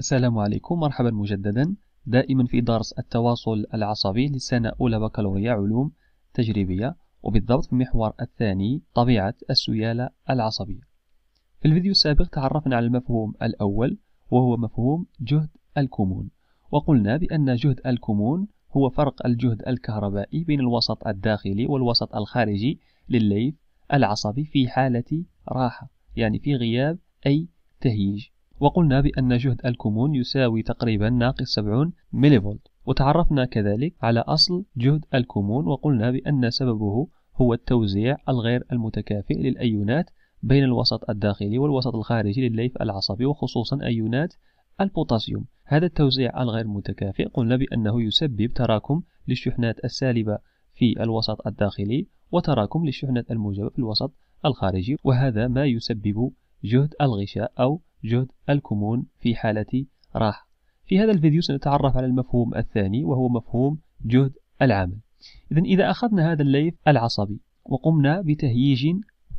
السلام عليكم مرحبا مجددا دائما في درس التواصل العصبي للسنة أولى بكالوريا علوم تجريبية وبالضبط في المحور الثاني طبيعة السيالة العصبية في الفيديو السابق تعرفنا على المفهوم الأول وهو مفهوم جهد الكمون وقلنا بأن جهد الكمون هو فرق الجهد الكهربائي بين الوسط الداخلي والوسط الخارجي للليف العصبي في حالة راحة يعني في غياب أي تهيج وقلنا بأن جهد الكمون يساوي تقريبا ناقص 70 ملي فولت وتعرفنا كذلك على أصل جهد الكمون وقلنا بأن سببه هو التوزيع الغير المتكافئ للأيونات بين الوسط الداخلي والوسط الخارجي للليف العصبي وخصوصا أيونات البوتاسيوم هذا التوزيع الغير متكافئ قلنا بأنه يسبب تراكم للشحنات السالبة في الوسط الداخلي وتراكم للشحنات الموجبة في الوسط الخارجي وهذا ما يسبب جهد الغشاء أو جهد الكمون في حالة راحة في هذا الفيديو سنتعرف على المفهوم الثاني وهو مفهوم جهد العمل إذا إذا أخذنا هذا الليث العصبي وقمنا بتهييج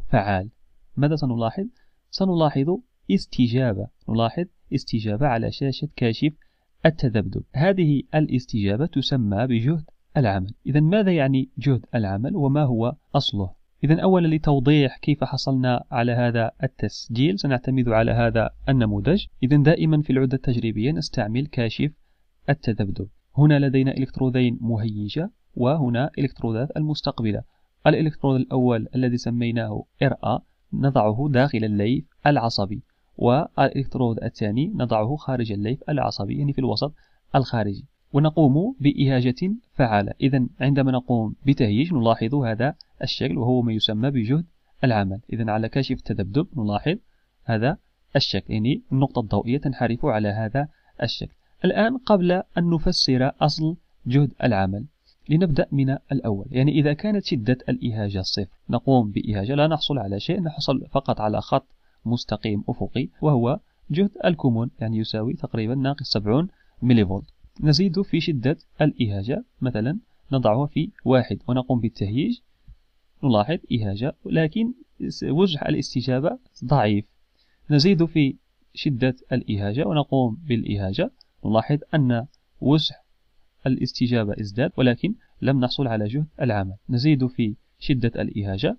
فعال ماذا سنلاحظ؟ سنلاحظ استجابة نلاحظ استجابة على شاشة كاشف التذبذب هذه الاستجابة تسمى بجهد العمل إذا ماذا يعني جهد العمل وما هو أصله؟ إذا أولا لتوضيح كيف حصلنا على هذا التسجيل سنعتمد على هذا النموذج إذا دائما في العدة التجريبية نستعمل كاشف التذبذب هنا لدينا إلكترودين مهيجة وهنا إلكترودات المستقبلة الإلكترود الأول الذي سميناه RA نضعه داخل الليف العصبي والإلكترود الثاني نضعه خارج الليف العصبي يعني في الوسط الخارجي ونقوم بإهاجة فعالة إذا عندما نقوم بتهيج نلاحظ هذا الشكل وهو ما يسمى بجهد العمل إذا على كاشف التذبذب نلاحظ هذا الشكل يعني النقطة الضوئية تنحرف على هذا الشكل الآن قبل أن نفسر أصل جهد العمل لنبدأ من الأول يعني إذا كانت شدة الإهاجة صفر نقوم بإهاجة لا نحصل على شيء نحصل فقط على خط مستقيم أفقي وهو جهد الكمون يعني يساوي تقريبا ناقص 70 ملي فولت نزيد في شدة الإهاجة مثلا نضعها في واحد ونقوم بالتهييج نلاحظ إهاجة ولكن وجه الاستجابة ضعيف نزيد في شدة الإهاجة ونقوم بالإهاجة نلاحظ أن وجه الاستجابة ازداد ولكن لم نحصل على جهد العمل نزيد في شدة الإهاجة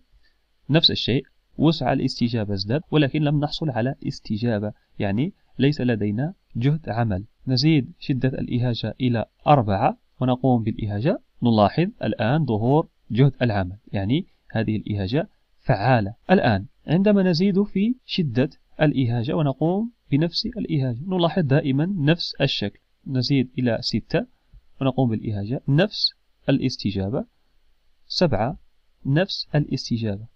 نفس الشيء وسع الاستجابة ازداد ولكن لم نحصل على استجابة يعني ليس لدينا جهد عمل نزيد شدة الإهاجة إلى أربعة ونقوم بالإهاجة نلاحظ الآن ظهور جهد العمل يعني هذه الإهاجة فعالة الآن عندما نزيد في شدة الإهاجة ونقوم بنفس الإهاجة نلاحظ دائما نفس الشكل نزيد إلى ستة ونقوم بالإهاجة نفس الاستجابة سبعة نفس الاستجابة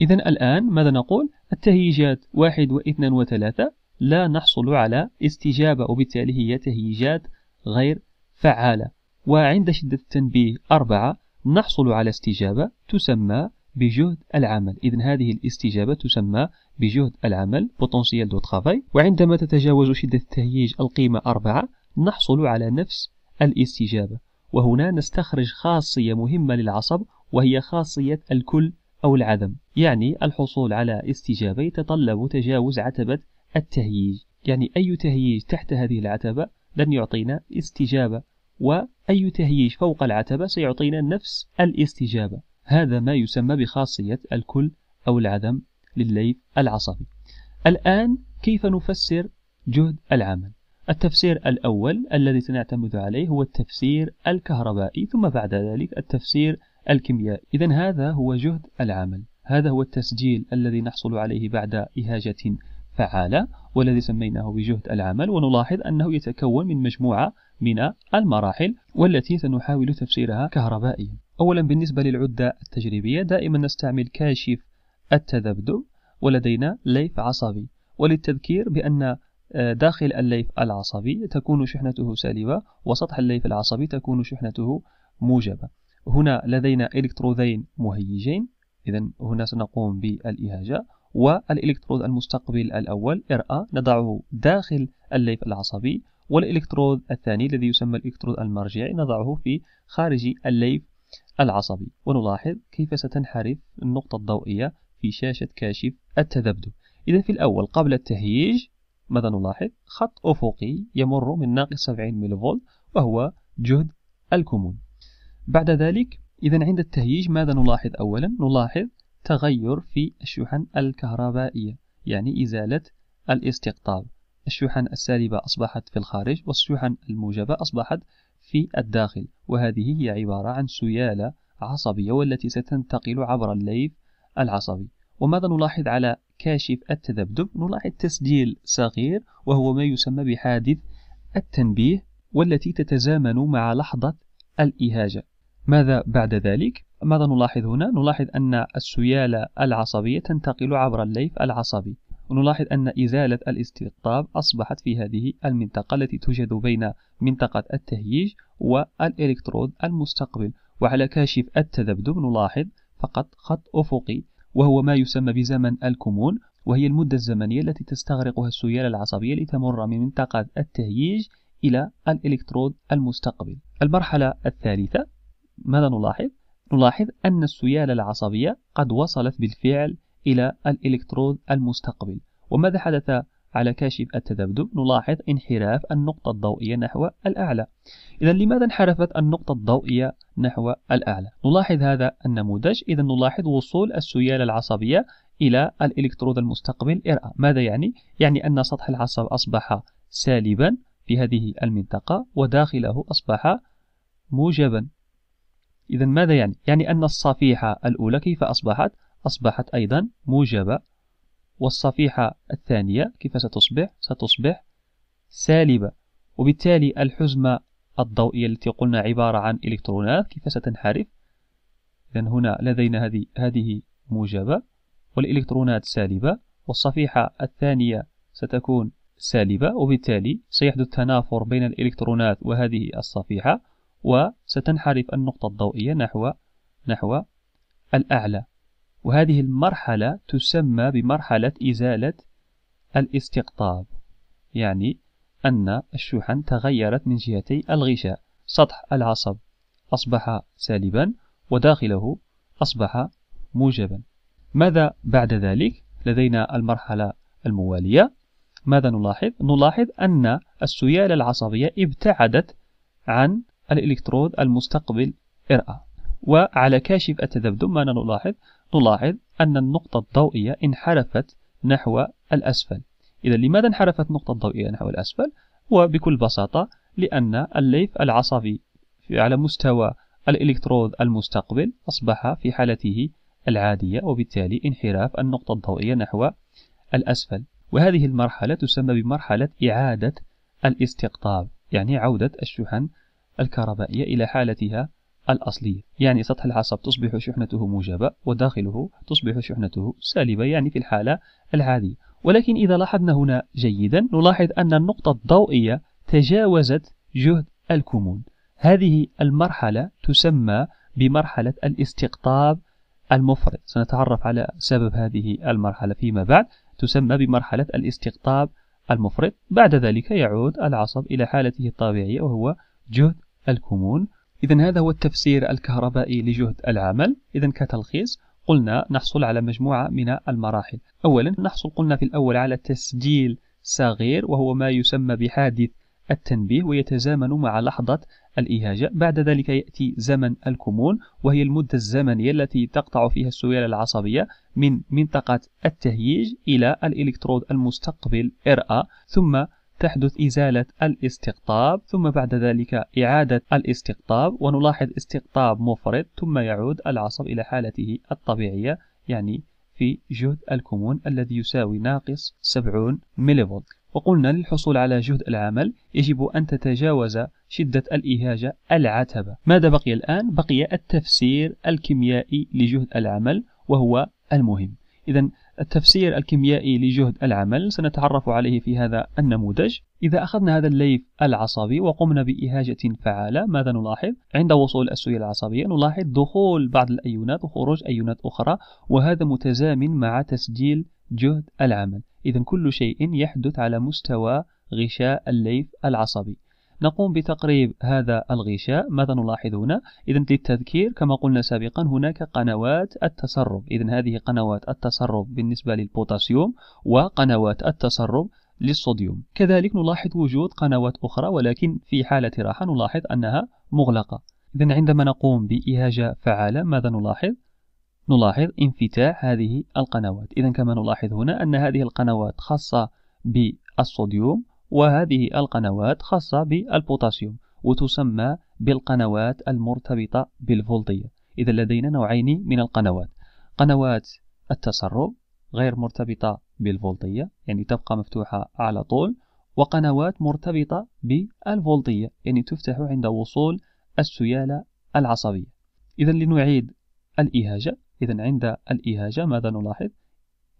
إذا الآن ماذا نقول؟ التهيجات واحد واثنان وثلاثة لا نحصل على استجابة وبالتالي هي تهيجات غير فعالة وعند شدة التنبيه أربعة نحصل على استجابة تسمى بجهد العمل إذا هذه الاستجابة تسمى بجهد العمل potential دو travail وعندما تتجاوز شدة التهييج القيمة أربعة نحصل على نفس الاستجابة وهنا نستخرج خاصية مهمة للعصب وهي خاصية الكل أو العدم يعني الحصول على استجابة يتطلب تجاوز عتبة التهييج يعني أي تهييج تحت هذه العتبة لن يعطينا استجابة وأي تهييج فوق العتبة سيعطينا نفس الاستجابة هذا ما يسمى بخاصية الكل أو العدم للليف العصبي الآن كيف نفسر جهد العمل التفسير الأول الذي سنعتمد عليه هو التفسير الكهربائي ثم بعد ذلك التفسير الكيميائي إذا هذا هو جهد العمل هذا هو التسجيل الذي نحصل عليه بعد إهاجة فعالة والذي سميناه بجهد العمل ونلاحظ أنه يتكون من مجموعة من المراحل والتي سنحاول تفسيرها كهربائيا أولا بالنسبة للعدة التجريبية دائما نستعمل كاشف التذبذب ولدينا ليف عصبي وللتذكير بأن آه، داخل الليف العصبي تكون شحنته سالبة وسطح الليف العصبي تكون شحنته موجبة هنا لدينا إلكترودين مهيجين إذا هنا سنقوم بالإهاجة والإلكترود المستقبل الأول ار نضعه داخل الليف العصبي والإلكترود الثاني الذي يسمى الإلكترود المرجعي نضعه في خارج الليف العصبي ونلاحظ كيف ستنحرف النقطة الضوئية في شاشة كاشف التذبذب إذا في الأول قبل التهييج ماذا نلاحظ؟ خط أفقي يمر من ناقص 70 ميلي فولت وهو جهد الكمون بعد ذلك إذا عند التهييج ماذا نلاحظ أولا؟ نلاحظ تغير في الشحن الكهربائية يعني إزالة الاستقطاب الشحن السالبة أصبحت في الخارج والشحن الموجبة أصبحت في الداخل وهذه هي عبارة عن سيالة عصبية والتي ستنتقل عبر الليف العصبي وماذا نلاحظ على كاشف التذبذب نلاحظ تسجيل صغير وهو ما يسمى بحادث التنبيه والتي تتزامن مع لحظة الإهاجة ماذا بعد ذلك؟ ماذا نلاحظ هنا؟ نلاحظ أن السيالة العصبية تنتقل عبر الليف العصبي ونلاحظ أن إزالة الاستقطاب أصبحت في هذه المنطقة التي توجد بين منطقة التهييج والإلكترود المستقبل وعلى كاشف التذبذب نلاحظ فقط خط أفقي وهو ما يسمى بزمن الكمون وهي المدة الزمنية التي تستغرقها السيالة العصبية لتمر من منطقة التهييج إلى الإلكترود المستقبل المرحلة الثالثة ماذا نلاحظ؟ نلاحظ أن السيالة العصبية قد وصلت بالفعل إلى الإلكترود المستقبل وماذا حدث على كاشف التذبذب نلاحظ انحراف النقطة الضوئية نحو الأعلى إذا لماذا انحرفت النقطة الضوئية نحو الأعلى؟ نلاحظ هذا النموذج إذا نلاحظ وصول السيالة العصبية إلى الإلكترود المستقبل إرأى ماذا يعني؟ يعني أن سطح العصب أصبح سالبا في هذه المنطقة وداخله أصبح موجبا إذا ماذا يعني؟ يعني أن الصفيحة الأولى كيف أصبحت؟ أصبحت أيضا موجبة والصفيحة الثانية كيف ستصبح؟ ستصبح سالبة وبالتالي الحزمة الضوئية التي قلنا عبارة عن إلكترونات كيف ستنحرف؟ إذا هنا لدينا هذه هذه موجبة والإلكترونات سالبة والصفيحة الثانية ستكون سالبة وبالتالي سيحدث تنافر بين الإلكترونات وهذه الصفيحة وستنحرف النقطة الضوئية نحو نحو الأعلى وهذه المرحلة تسمى بمرحلة إزالة الاستقطاب يعني أن الشحن تغيرت من جهتي الغشاء سطح العصب أصبح سالبا وداخله أصبح موجبا ماذا بعد ذلك؟ لدينا المرحلة الموالية ماذا نلاحظ؟ نلاحظ أن السيالة العصبية ابتعدت عن الإلكترود المستقبل إرأة وعلى كاشف التذبذب ماذا نلاحظ؟ نلاحظ أن النقطة الضوئية انحرفت نحو الأسفل إذا لماذا انحرفت النقطة الضوئية نحو الأسفل؟ وبكل بساطة لأن الليف العصبي على مستوى الإلكترود المستقبل أصبح في حالته العادية وبالتالي انحراف النقطة الضوئية نحو الأسفل وهذه المرحلة تسمى بمرحلة إعادة الاستقطاب يعني عودة الشحن الكهربائية إلى حالتها الأصلية يعني سطح العصب تصبح شحنته موجبة وداخله تصبح شحنته سالبة يعني في الحالة العادية ولكن إذا لاحظنا هنا جيدا نلاحظ أن النقطة الضوئية تجاوزت جهد الكمون هذه المرحلة تسمى بمرحلة الاستقطاب المفرط سنتعرف على سبب هذه المرحلة فيما بعد تسمى بمرحلة الاستقطاب المفرط بعد ذلك يعود العصب إلى حالته الطبيعية وهو جهد الكمون إذا هذا هو التفسير الكهربائي لجهد العمل إذا كتلخيص قلنا نحصل على مجموعة من المراحل أولا نحصل قلنا في الأول على تسجيل صغير وهو ما يسمى بحادث التنبيه ويتزامن مع لحظة الإهاجة بعد ذلك يأتي زمن الكمون وهي المدة الزمنية التي تقطع فيها السيالة العصبية من منطقة التهييج إلى الإلكترود المستقبل RA ثم تحدث إزالة الاستقطاب ثم بعد ذلك إعادة الاستقطاب ونلاحظ استقطاب مفرط ثم يعود العصب إلى حالته الطبيعية يعني في جهد الكمون الذي يساوي ناقص 70 ملي فولت وقلنا للحصول على جهد العمل يجب أن تتجاوز شدة الإهاجة العتبة ماذا بقي الآن؟ بقي التفسير الكيميائي لجهد العمل وهو المهم إذا التفسير الكيميائي لجهد العمل سنتعرف عليه في هذا النموذج إذا أخذنا هذا الليف العصبي وقمنا بإهاجة فعالة ماذا نلاحظ؟ عند وصول السوية العصبية نلاحظ دخول بعض الأيونات وخروج أيونات أخرى وهذا متزامن مع تسجيل جهد العمل إذا كل شيء يحدث على مستوى غشاء الليف العصبي نقوم بتقريب هذا الغشاء ماذا نلاحظ هنا إذا للتذكير كما قلنا سابقا هناك قنوات التسرب إذا هذه قنوات التسرب بالنسبة للبوتاسيوم وقنوات التسرب للصوديوم كذلك نلاحظ وجود قنوات أخرى ولكن في حالة راحة نلاحظ أنها مغلقة إذا عندما نقوم بإهاجة فعالة ماذا نلاحظ؟ نلاحظ انفتاح هذه القنوات إذا كما نلاحظ هنا أن هذه القنوات خاصة بالصوديوم وهذه القنوات خاصة بالبوتاسيوم وتسمى بالقنوات المرتبطة بالفولتية إذا لدينا نوعين من القنوات قنوات التسرب غير مرتبطة بالفولتية يعني تبقى مفتوحة على طول وقنوات مرتبطة بالفولتية يعني تفتح عند وصول السيالة العصبية إذا لنعيد الإهاجة إذا عند الإهاجة ماذا نلاحظ؟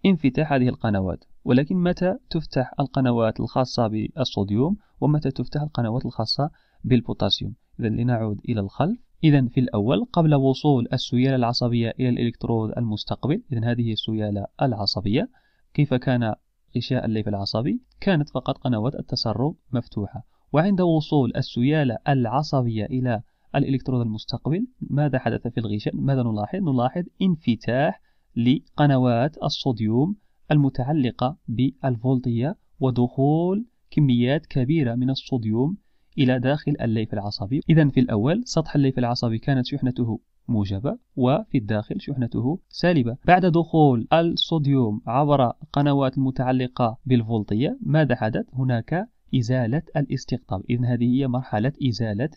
انفتاح هذه القنوات ولكن متى تفتح القنوات الخاصة بالصوديوم ومتى تفتح القنوات الخاصة بالبوتاسيوم إذا لنعود إلى الخلف إذا في الأول قبل وصول السيالة العصبية إلى الإلكترود المستقبل إذا هذه السيالة العصبية كيف كان غشاء الليف العصبي كانت فقط قنوات التسرب مفتوحة وعند وصول السيالة العصبية إلى الإلكترود المستقبل ماذا حدث في الغشاء ماذا نلاحظ نلاحظ انفتاح لقنوات الصوديوم المتعلقة بالفولتية ودخول كميات كبيرة من الصوديوم إلى داخل الليف العصبي إذا في الأول سطح الليف العصبي كانت شحنته موجبة وفي الداخل شحنته سالبة بعد دخول الصوديوم عبر القنوات المتعلقة بالفولتية ماذا حدث؟ هناك إزالة الاستقطاب إذن هذه هي مرحلة إزالة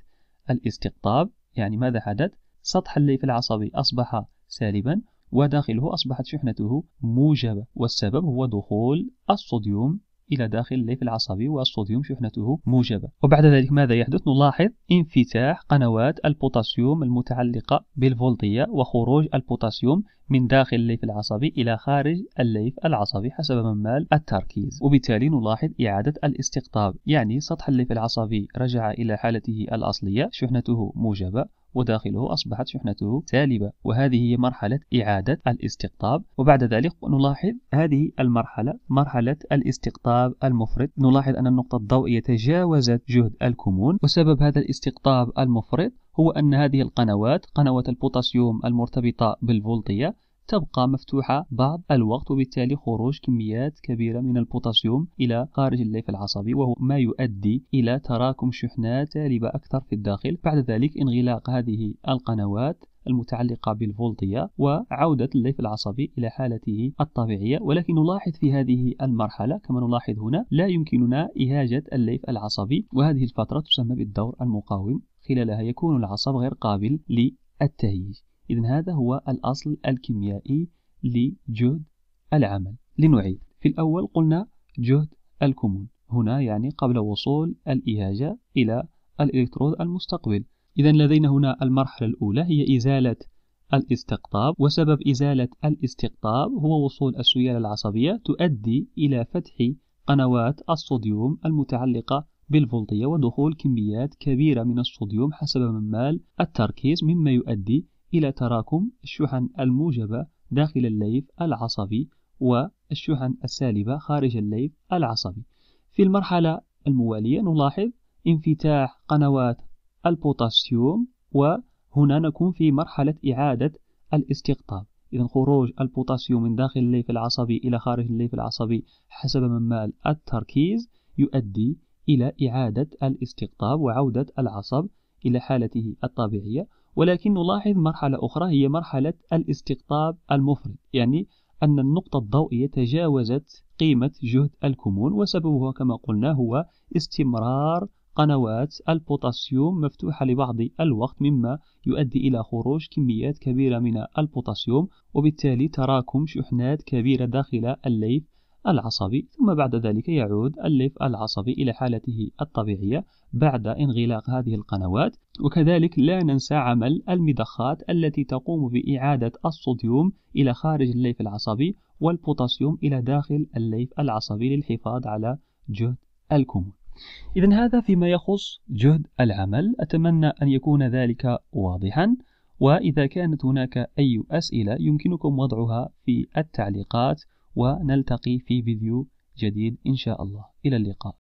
الاستقطاب يعني ماذا حدث؟ سطح الليف العصبي أصبح سالبا وداخله أصبحت شحنته موجبة والسبب هو دخول الصوديوم إلى داخل الليف العصبي والصوديوم شحنته موجبة وبعد ذلك ماذا يحدث نلاحظ انفتاح قنوات البوتاسيوم المتعلقة بالفولتية وخروج البوتاسيوم من داخل الليف العصبي إلى خارج الليف العصبي حسب ممال التركيز وبالتالي نلاحظ إعادة الاستقطاب يعني سطح الليف العصبي رجع إلى حالته الأصلية شحنته موجبة وداخله أصبحت شحنته سالبة وهذه هي مرحلة إعادة الاستقطاب وبعد ذلك نلاحظ هذه المرحلة مرحلة الاستقطاب المفرط نلاحظ أن النقطة الضوئية تجاوزت جهد الكمون وسبب هذا الاستقطاب المفرط هو أن هذه القنوات قنوات البوتاسيوم المرتبطة بالفولتية تبقى مفتوحة بعض الوقت وبالتالي خروج كميات كبيرة من البوتاسيوم إلى خارج الليف العصبي وهو ما يؤدي إلى تراكم شحنات سالبة أكثر في الداخل بعد ذلك انغلاق هذه القنوات المتعلقة بالفولتية وعودة الليف العصبي إلى حالته الطبيعية ولكن نلاحظ في هذه المرحلة كما نلاحظ هنا لا يمكننا إهاجة الليف العصبي وهذه الفترة تسمى بالدور المقاوم خلالها يكون العصب غير قابل للتهيج إذا هذا هو الأصل الكيميائي لجهد العمل لنعيد في الأول قلنا جهد الكمون هنا يعني قبل وصول الإهاجة إلى الإلكترود المستقبل إذا لدينا هنا المرحلة الأولى هي إزالة الاستقطاب وسبب إزالة الاستقطاب هو وصول السيالة العصبية تؤدي إلى فتح قنوات الصوديوم المتعلقة بالفولطية ودخول كميات كبيرة من الصوديوم حسب ممال التركيز مما يؤدي إلى تراكم الشحن الموجبة داخل الليف العصبي والشحن السالبة خارج الليف العصبي في المرحلة الموالية نلاحظ انفتاح قنوات البوتاسيوم وهنا نكون في مرحلة إعادة الاستقطاب إذا خروج البوتاسيوم من داخل الليف العصبي إلى خارج الليف العصبي حسب ممال التركيز يؤدي إلى إعادة الاستقطاب وعودة العصب إلى حالته الطبيعية ولكن نلاحظ مرحلة أخرى هي مرحلة الاستقطاب المفرط يعني أن النقطة الضوئية تجاوزت قيمة جهد الكمون وسببها كما قلنا هو استمرار قنوات البوتاسيوم مفتوحة لبعض الوقت مما يؤدي إلى خروج كميات كبيرة من البوتاسيوم وبالتالي تراكم شحنات كبيرة داخل الليف العصبي ثم بعد ذلك يعود الليف العصبي إلى حالته الطبيعية بعد انغلاق هذه القنوات وكذلك لا ننسى عمل المضخات التي تقوم بإعادة الصوديوم إلى خارج الليف العصبي والبوتاسيوم إلى داخل الليف العصبي للحفاظ على جهد الكمون إذا هذا فيما يخص جهد العمل أتمنى أن يكون ذلك واضحا وإذا كانت هناك أي أسئلة يمكنكم وضعها في التعليقات ونلتقي في فيديو جديد إن شاء الله إلى اللقاء